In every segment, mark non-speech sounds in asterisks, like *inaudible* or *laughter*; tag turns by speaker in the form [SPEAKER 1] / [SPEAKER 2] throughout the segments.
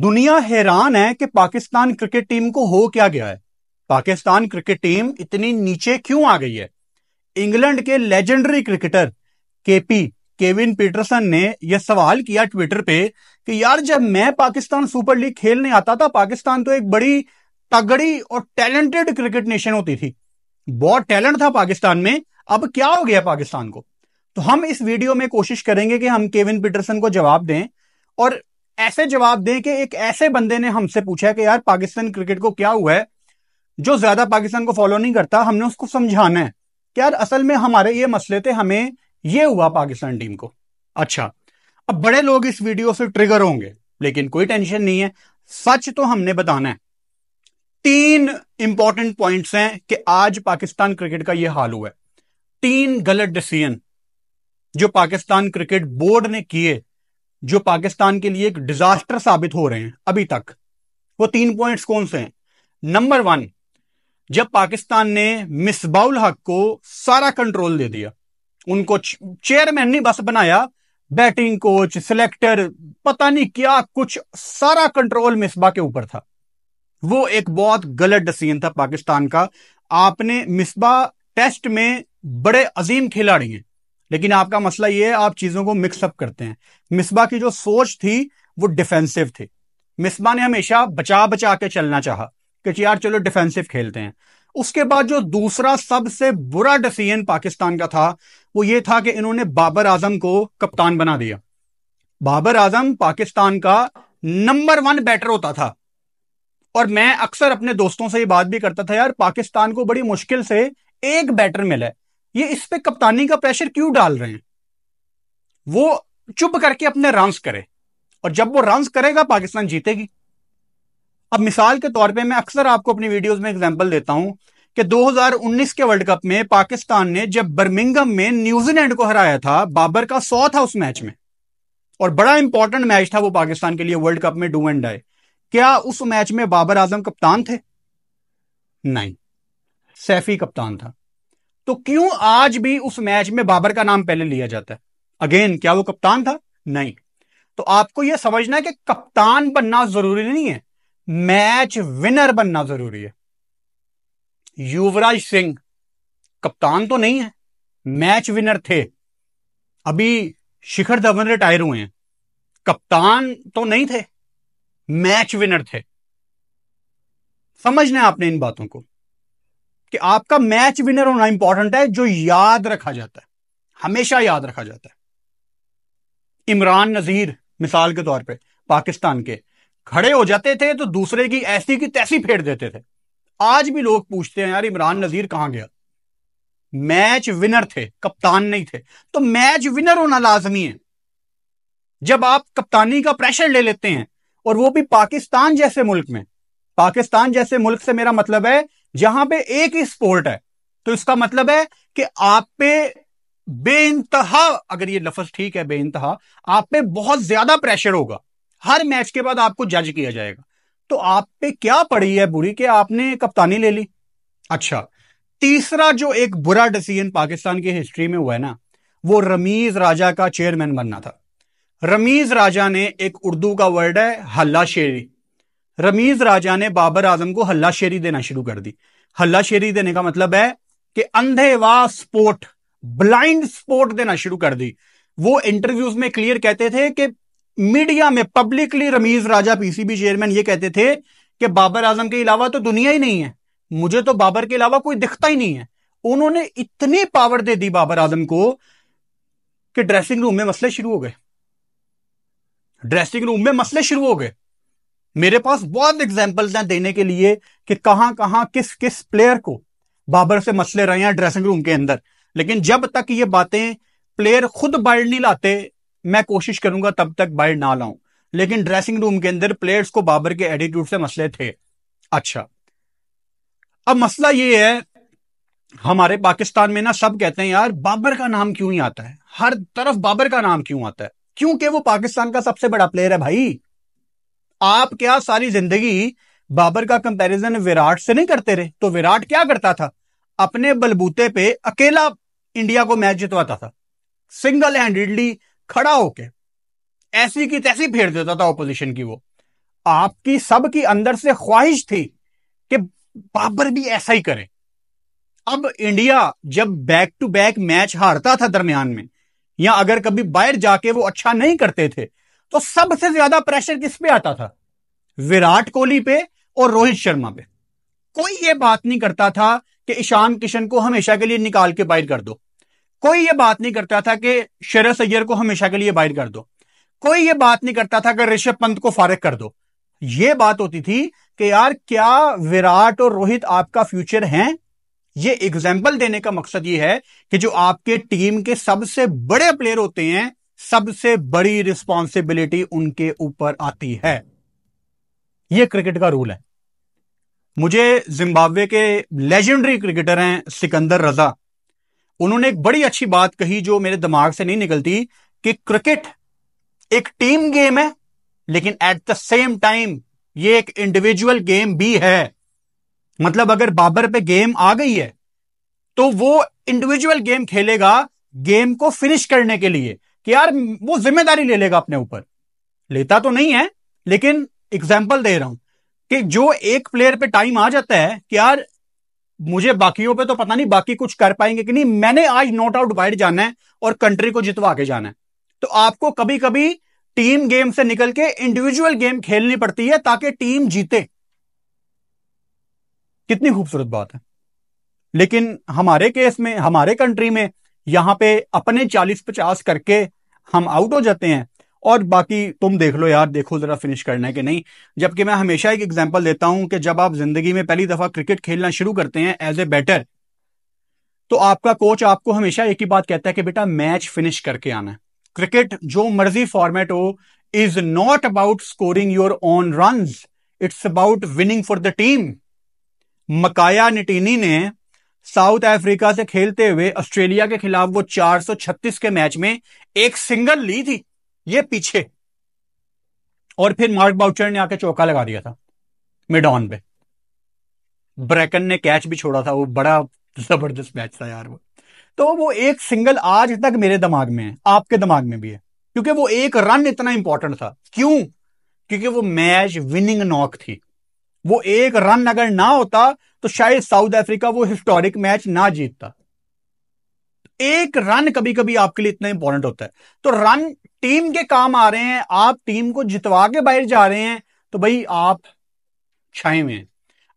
[SPEAKER 1] दुनिया हैरान है कि पाकिस्तान क्रिकेट टीम को हो क्या गया है पाकिस्तान क्रिकेट टीम इतनी नीचे क्यों आ गई है इंग्लैंड के legendary cricketer KP Kevin Pietersen ने यह सवाल किया ट्विटर पे कि यार जब मैं पाकिस्तान सुपर लीग खेलने आता था पाकिस्तान तो एक बड़ी तगड़ी और टैलेंटेड क्रिकेट नेशन होती थी बहुत टैलेंट था पाकिस्तान में अब क्या हो गया पाकिस्तान को तो हम इस वीडियो में कोशिश करेंगे कि हम केविन पीटरसन को जवाब दें और ऐसे जवाब दें कि एक ऐसे बंदे ने हमसे पूछा कि यार पाकिस्तान क्रिकेट को क्या हुआ है जो ज्यादा पाकिस्तान को फॉलो नहीं करता हमने उसको समझाना है कि यार असल में हमारे ये मसले थे हमें ये हुआ पाकिस्तान टीम को अच्छा अब बड़े लोग इस वीडियो से ट्रिगर होंगे लेकिन कोई टेंशन नहीं है सच तो हमने बताना है तीन इंपॉर्टेंट पॉइंट्स हैं कि आज पाकिस्तान क्रिकेट का यह हाल हुआ है तीन गलत डिसीजन जो पाकिस्तान क्रिकेट बोर्ड ने किए जो पाकिस्तान के लिए एक डिजास्टर साबित हो रहे हैं अभी तक वो तीन पॉइंट्स कौन से हैं नंबर वन जब पाकिस्तान ने मिसबाउल हक को सारा कंट्रोल दे दिया उनको चेयरमैन नहीं बस बनाया बैटिंग कोच सिलेक्टर पता नहीं क्या कुछ सारा कंट्रोल मिसबा के ऊपर था वो एक बहुत गलत डिसीजन था पाकिस्तान का आपने मिसबा टेस्ट में बड़े अजीम खिलाड़ी हैं लेकिन आपका मसला ये है आप चीज़ों को मिक्सअप करते हैं मिसबा की जो सोच थी वो डिफेंसिव थी मिसबा ने हमेशा बचा बचा के चलना चाह कि यार चलो डिफेंसिव खेलते हैं उसके बाद जो दूसरा सबसे बुरा डिसीजन पाकिस्तान का था वो ये था कि इन्होंने बाबर आजम को कप्तान बना दिया बाबर आजम पाकिस्तान का नंबर वन बैटर होता था और मैं अक्सर अपने दोस्तों से ये बात भी करता था यार पाकिस्तान को बड़ी मुश्किल से एक बैटर मिला है ये इस पे कप्तानी का प्रेशर क्यों डाल रहे हैं वो चुप करके अपने रंस करे और जब वो रंस करेगा पाकिस्तान जीतेगी अब मिसाल के तौर पे मैं अक्सर आपको अपनी वीडियोस में एग्जांपल देता हूं कि 2019 के वर्ल्ड कप में पाकिस्तान ने जब बर्मिंगम में न्यूजीलैंड को हराया था बाबर का सौ था उस मैच में और बड़ा इंपॉर्टेंट मैच था वो पाकिस्तान के लिए वर्ल्ड कप में डू एंड डाई क्या उस मैच में बाबर आजम कप्तान थे नहीं सैफी कप्तान था तो क्यों आज भी उस मैच में बाबर का नाम पहले लिया जाता है अगेन क्या वो कप्तान था नहीं तो आपको यह समझना है कि कप्तान बनना जरूरी नहीं है मैच विनर बनना जरूरी है युवराज सिंह कप्तान तो नहीं है मैच विनर थे अभी शिखर धवन रिटायर हुए हैं कप्तान तो नहीं थे मैच विनर थे समझना आपने इन बातों को कि आपका मैच विनर होना इंपॉर्टेंट है जो याद रखा जाता है हमेशा याद रखा जाता है इमरान नजीर मिसाल के तौर पे पाकिस्तान के खड़े हो जाते थे तो दूसरे की ऐसी की तैसी फेर देते थे आज भी लोग पूछते हैं यार इमरान नजीर कहां गया मैच विनर थे कप्तान नहीं थे तो मैच विनर होना लाजमी है जब आप कप्तानी का प्रेशर ले लेते हैं और वो भी पाकिस्तान जैसे मुल्क में पाकिस्तान जैसे मुल्क से मेरा मतलब है जहां पे एक ही स्पोर्ट है तो इसका मतलब है कि आप पे बे इंतहा अगर ये लफज ठीक है बे इंतहा आप पे बहुत ज्यादा प्रेशर होगा हर मैच के बाद आपको जज किया जाएगा तो आप पे क्या पड़ी है बुरी कि आपने कप्तानी ले ली अच्छा तीसरा जो एक बुरा डिसीजन पाकिस्तान की हिस्ट्री में हुआ है ना वो रमीज राजा का चेयरमैन बनना था रमीज राजा ने एक उर्दू का वर्ड है हल्ला शेरी रमीज राजा ने बाबर आजम को हल्ला शेरी देना शुरू कर दी हल्ला शेरी देने का मतलब है कि वाह स्पोर्ट ब्लाइंड स्पोर्ट देना शुरू कर दी वो इंटरव्यूज में क्लियर कहते थे कि मीडिया में publicly Ramiz Raja PCB chairman ये कहते थे कि बाबर आजम के अलावा तो दुनिया ही नहीं है मुझे तो बाबर के अलावा कोई दिखता ही नहीं है उन्होंने इतनी पावर दे दी बाबर आजम को कि ड्रेसिंग रूम में मसले शुरू हो गए ड्रेसिंग रूम में मसले शुरू हो गए मेरे पास बहुत एग्जाम्पल्स हैं देने के लिए कि कहां कहां किस किस प्लेयर को बाबर से मसले रहे हैं ड्रेसिंग रूम के अंदर लेकिन जब तक ये बातें प्लेयर खुद बाहर नहीं लाते मैं कोशिश करूंगा तब तक बाहर ना लाऊं लेकिन ड्रेसिंग रूम के अंदर प्लेयर्स को बाबर के एटीट्यूड से मसले थे अच्छा अब मसला ये है हमारे पाकिस्तान में ना सब कहते हैं यार बाबर का नाम क्यों ही आता है हर तरफ बाबर का नाम क्यों आता है क्योंकि वो पाकिस्तान का सबसे बड़ा प्लेयर है भाई आप क्या सारी जिंदगी बाबर का कंपैरिजन विराट से नहीं करते रहे तो विराट क्या करता था अपने बलबूते पे अकेला इंडिया को मैच जितवाता था सिंगल हैंडेडली खड़ा होके ऐसी की तैसी फेर देता था ऑपोजिशन की वो आपकी सब की अंदर से ख्वाहिश थी कि बाबर भी ऐसा ही करे अब इंडिया जब बैक टू बैक मैच हारता था दरमियान में या अगर कभी बाहर जाके वो अच्छा नहीं करते थे तो सबसे ज्यादा प्रेशर किस पे आता था विराट कोहली पे और रोहित शर्मा पे कोई ये बात नहीं करता था कि ईशान किशन को हमेशा के लिए निकाल के बाहर कर दो कोई ये बात नहीं करता था कि शरद अय्यर को हमेशा के लिए बाहर कर दो कोई ये बात नहीं करता था कि ऋषभ पंत को फारग कर दो ये बात होती थी कि यार क्या विराट और रोहित आपका फ्यूचर हैं ये एग्जाम्पल देने का मकसद ये है कि जो आपके टीम के सबसे बड़े प्लेयर होते हैं सबसे बड़ी रिस्पॉन्सिबिलिटी उनके ऊपर आती है यह क्रिकेट का रूल है मुझे जिम्बाब्वे के लेजेंडरी क्रिकेटर हैं सिकंदर रजा उन्होंने एक बड़ी अच्छी बात कही जो मेरे दिमाग से नहीं निकलती कि क्रिकेट एक टीम गेम है लेकिन एट द सेम टाइम ये एक इंडिविजुअल गेम भी है मतलब अगर बाबर पे गेम आ गई है तो वो इंडिविजुअल गेम खेलेगा गेम को फिनिश करने के लिए कि यार वो जिम्मेदारी ले लेगा अपने ऊपर लेता तो नहीं है लेकिन एग्जाम्पल दे रहा हूं कि जो एक प्लेयर पे टाइम आ जाता है कि यार मुझे बाकियों पे तो पता नहीं बाकी कुछ कर पाएंगे कि नहीं मैंने आज नॉट आउट वाइड जाना है और कंट्री को जितवा के जाना है तो आपको कभी कभी टीम गेम से निकल के इंडिविजुअल गेम खेलनी पड़ती है ताकि टीम जीते कितनी खूबसूरत बात है लेकिन हमारे केस में हमारे कंट्री में यहां पे अपने 40-50 करके हम आउट हो जाते हैं और बाकी तुम देख लो यार देखो जरा फिनिश करना है कि नहीं जबकि मैं हमेशा एक एग्जाम्पल देता हूं कि जब आप जिंदगी में पहली दफा क्रिकेट खेलना शुरू करते हैं एज ए बैटर तो आपका कोच आपको हमेशा एक ही बात कहता है कि बेटा मैच फिनिश करके आना है क्रिकेट जो मर्जी फॉर्मेट हो is not about scoring your own run it's about winning for the team Makhaya Ntini ने साउथ अफ्रीका से खेलते हुए ऑस्ट्रेलिया के खिलाफ वो 436 के मैच में एक सिंगल ली थी ये पीछे और फिर मार्क बाउचर ने आके चौका लगा दिया था मिडॉन पे ब्रैकन ने कैच भी छोड़ा था वो बड़ा जबरदस्त मैच था यार वो तो वो एक सिंगल आज तक मेरे दिमाग में है आपके दिमाग में भी है क्योंकि वो एक रन इतना इंपॉर्टेंट था क्यों क्योंकि वो मैच विनिंग नॉक थी वो एक रन अगर ना होता तो शायद साउथ अफ्रीका वो हिस्टोरिक मैच ना जीतता एक रन कभी कभी आपके लिए इतना इंपॉर्टेंट होता है तो रन टीम के काम आ रहे हैं आप टीम को जितवा के बाहर जा रहे हैं तो भाई आप छाए में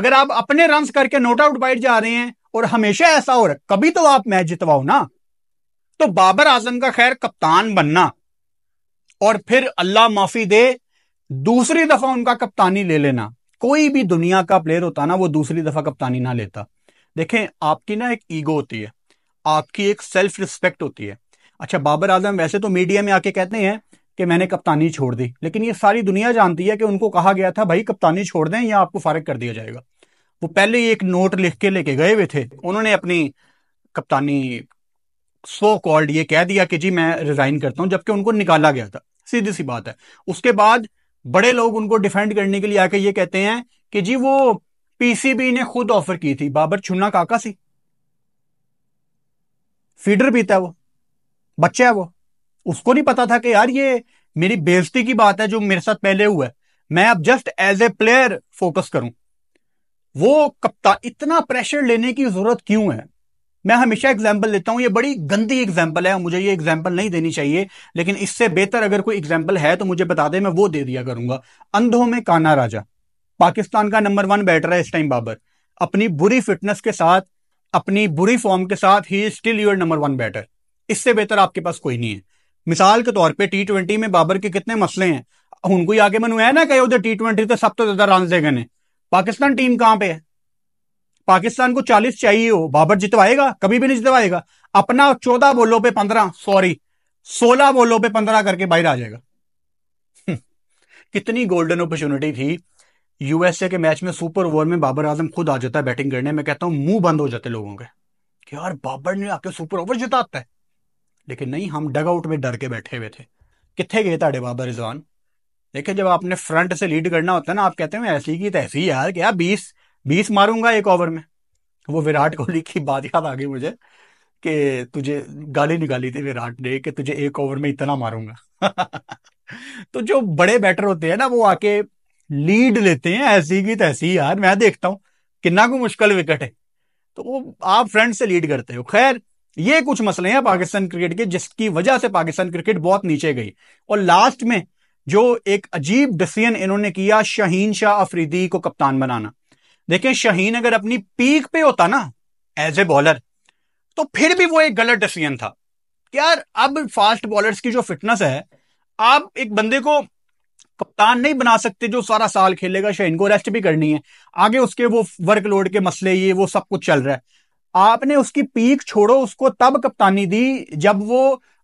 [SPEAKER 1] अगर आप अपने रन करके नोट आउट बाहर जा रहे हैं और हमेशा ऐसा हो रहा है कभी तो आप मैच जितवाओ ना तो बाबर आजम का खैर कप्तान बनना और फिर अल्लाह माफी दे दूसरी दफा उनका कप्तानी ले लेना कोई भी दुनिया का प्लेयर होता ना वो दूसरी दफा कप्तानी ना लेता देखें आपकी ना एक ईगो होती है आपकी एक सेल्फ रिस्पेक्ट होती है अच्छा बाबर आजम वैसे तो मीडिया में आके कहते हैं कि मैंने कप्तानी छोड़ दी लेकिन ये सारी दुनिया जानती है कि उनको कहा गया था भाई कप्तानी छोड़ दें या आपको फारग कर दिया जाएगा वो पहले ही एक नोट लिख के लेके गए हुए थे उन्होंने अपनी कप्तानी सो कॉल्ड ये कह दिया कि जी मैं रिजाइन करता हूं जबकि उनको निकाला गया था सीधी सी बात है उसके बाद बड़े लोग उनको डिफेंड करने के लिए आके ये कहते हैं कि जी वो पीसीबी ने खुद ऑफर की थी बाबर छुन्ना काका सी फीडर पीता है वो बच्चा है वो उसको नहीं पता था कि यार ये मेरी बेजती की बात है जो मेरे साथ पहले हुआ है मैं अब just as a player focus करूं वो कप्तान इतना प्रेशर लेने की जरूरत क्यों है मैं हमेशा एग्जाम्पल देता हूं ये बड़ी गंदी एग्जाम्पल है मुझे ये एग्जाम्पल नहीं देनी चाहिए लेकिन इससे बेहतर अगर कोई एग्जाम्पल है तो मुझे बता दे मैं वो दे दिया करूंगा अंधों में काना राजा पाकिस्तान का नंबर वन बैटर है इस टाइम बाबर अपनी बुरी फिटनेस के साथ अपनी बुरी फॉर्म के साथ ही still your number one batter इससे बेहतर आपके पास कोई नहीं है मिसाल के तौर पे टी ट्वेंटी में बाबर के कितने मसले हैं उनको ही आके मैं ना कहे उधर टी ट्वेंटी तो सब तो ज्यादा रन देगा पाकिस्तान टीम कहाँ पे है पाकिस्तान को चालीस चाहिए हो बाबर जितवाएगा कभी भी नहीं जितवाएगा अपना चौदह बोलो पे पंद्रह सॉरी सोलह बोलो पे पंद्रह करके बाहर आ जाएगा हम्म। कितनी गोल्डन अपॉर्चुनिटी थी यूएसए के मैच में सुपर ओवर में बाबर आजम खुद आ जाता है बैटिंग करने में कहता हूं मुंह बंद हो जाते लोगों के कि यार बाबर ने आके सुपर ओवर जिताता है लेकिन नहीं हम डग आउट में डर के बैठे हुए थे कितने गए थे बाबर रिजवान देखिए जब आपने फ्रंट से लीड करना होता है ना आप कहते हैं ऐसी की तैसी यार क्या बीस बीस मारूंगा एक ओवर में वो विराट कोहली की बात याद आ गई मुझे कि तुझे गाली निकाली थी विराट ने कि तुझे एक ओवर में इतना मारूंगा *laughs* तो जो बड़े बैटर होते हैं ना वो आके लीड लेते हैं ऐसी की तैसी यार मैं देखता हूं किन्ना को मुश्किल विकेट है तो वो आप फ्रेंड से लीड करते हो खैर ये कुछ मसले हैं पाकिस्तान क्रिकेट के जिसकी वजह से पाकिस्तान क्रिकेट बहुत नीचे गई और लास्ट में जो एक अजीब डिसीजन इन्होंने किया शाहीन शाह अफरीदी को कप्तान बनाना देखिए शहीन अगर अपनी पीक पे होता ना एज ए बॉलर तो फिर भी वो एक गलत डिसीजन था यार अब फास्ट बॉलर्स की जो फिटनेस है आप एक बंदे को कप्तान नहीं बना सकते जो सारा साल खेलेगा शहीन को रेस्ट भी करनी है आगे उसके वो वर्कलोड के मसले ये वो सब कुछ चल रहा है आपने उसकी पीक छोड़ो उसको तब कप्तानी दी जब वो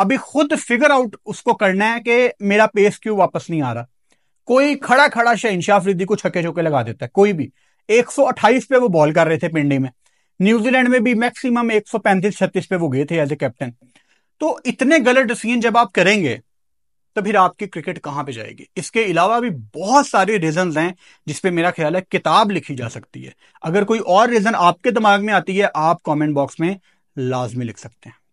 [SPEAKER 1] अभी खुद फिगर आउट उसको करना है कि मेरा पेस क्यों वापस नहीं आ रहा कोई खड़ा खड़ा शहीन शाह को छक्के चौके लगा देता है कोई भी 128 पे वो बॉल कर रहे थे पिंडी में न्यूजीलैंड में भी मैक्सिमम 135 36 पे वो गए थे एज ए कैप्टन तो इतने गलत डिसीजन जब आप करेंगे तो फिर आपकी क्रिकेट कहां पे जाएगी इसके अलावा भी बहुत सारे रीजन हैं जिसपे मेरा ख्याल है किताब लिखी जा सकती है अगर कोई और रीजन आपके दिमाग में आती है आप कॉमेंट बॉक्स में लाजमी लिख सकते हैं